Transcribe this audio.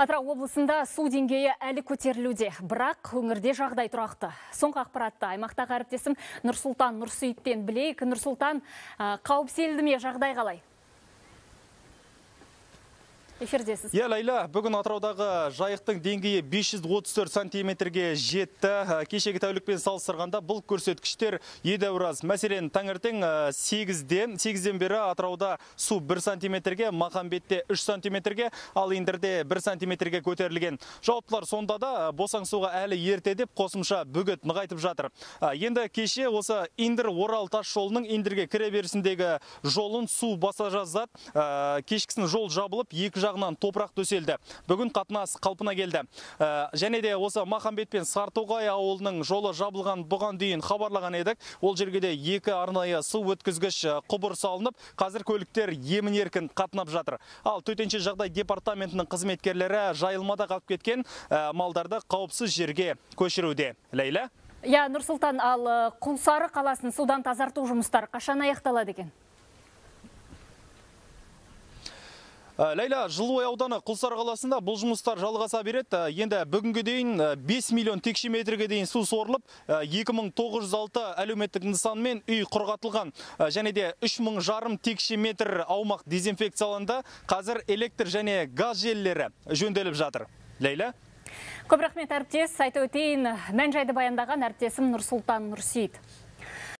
Атырау облысында су деңгейі әлі көтерілуде, бірақ өңірде жағдай тұрақты. Соңғы ақпаратты аймақтағы әріптесім Нұрсұлтан Нұрсейіттен білейік. Нұрсұлтан қауіпселді ме жағдай қалай? эфирдесіз иә ләйла бүгін атыраудағы жайықтың деңгейі 534 сантиметрге жетті ә, кешегі тәулікпен салыстырғанда бұл көрсеткіштер еді аз мәселен таңертең ә, сегізден ден бері атырауда су 1 сантиметрге махамбетте 3 сантиметрге ал индірде бір сантиметрге көтерілген жауаптылар сонда да ә, босаңсуға әлі ерте деп қосымша бөгет нығайтып жатыр енді кеше осы индір орал тас жолының индірге кіре берісіндегі жолын су баса жаздады кешкісін жол жабылып екі жағынан топырақ төселді бүгін қатынас қалпына келді ә, және де осы махамбет пен сарытоғай ауылының жолы жабылған бұған дейін хабарлаған едік ол жерге де екі арнайы су өткізгіш ә, құбыр салынып қазір көліктер емін еркін қатынап жатыр ал төтенше жағдай департаментінің қызметкерлері жайылмада қалып кеткен ә, малдарды қауіпсіз жерге көшіруде ләйлә иә нұрсұлтан ал құлсары қаласын судан тазарту жұмыстары қашан аяқталады екен Э, Ләйлә, жылуай ауданы Құлсар қаласында бұл жұмыстар жалғаса береді э, енді бүгінгі дейін 5 э, миллион текше метрге дейін су сорылып 2906 әлеуметтік нысан мен үй құрғатылған және де 3000 жарым текше метр аумақ дезинфекцияланды қазір электр және газ желілері жөнделіп жатыр Ләйлә. көп рахмет әріптес айта өтейін мән жайды баяндаған әріптесім нұрсұлтан нұрсейіт